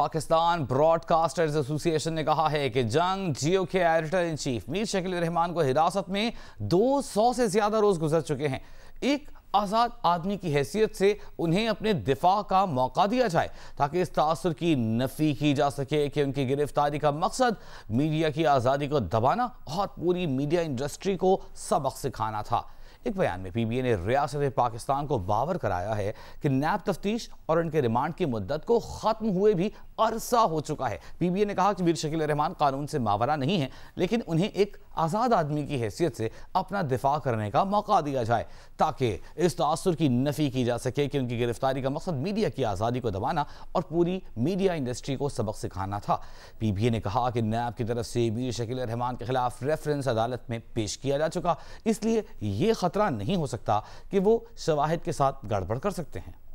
Pakistan broadcasters association ने कहा है कि जंग जियो के editor in chief Mir Shakil Rahman को हिरासत में 200 से ज्यादा रोज गुजर चुके हैं एक आज़ाद आदमी की हैसियत से उन्हें अपने दिफा का मौका दिया जाए ताकि इस तासर की नफी की जा सके कि उनकी गिरफ्तारी का मकसद मीडिया की आज़ादी को दबाना और पूरी मीडिया इंडस्ट्री को सबक सिखाना था एक बयान में पीबीए ने रियासत पाकिस्तान को बावर कराया है कि नैब तफ्तीश और उनके रिमांड की मुद्दत को ख़त्म हुए भी अरसा हो चुका है पीबीए ने कहा कि वीर शकील रहमान कानून से मावरा नहीं है लेकिन उन्हें एक आज़ाद आदमी की हैसियत से अपना दिफा करने का मौका दिया जाए ताकि इस तासर की नफ़ी की जा सके कि उनकी गिरफ्तारी का मकसद मीडिया की आज़ादी को दबाना और पूरी मीडिया इंडस्ट्री को सबक सिखाना था पी ने कहा कि नैब की तरफ से वीर शकील रहमान के खिलाफ रेफरेंस अदालत में पेश किया जा चुका इसलिए ये ख़तरा नहीं हो सकता कि वो शवाहद के साथ गड़बड़ कर सकते हैं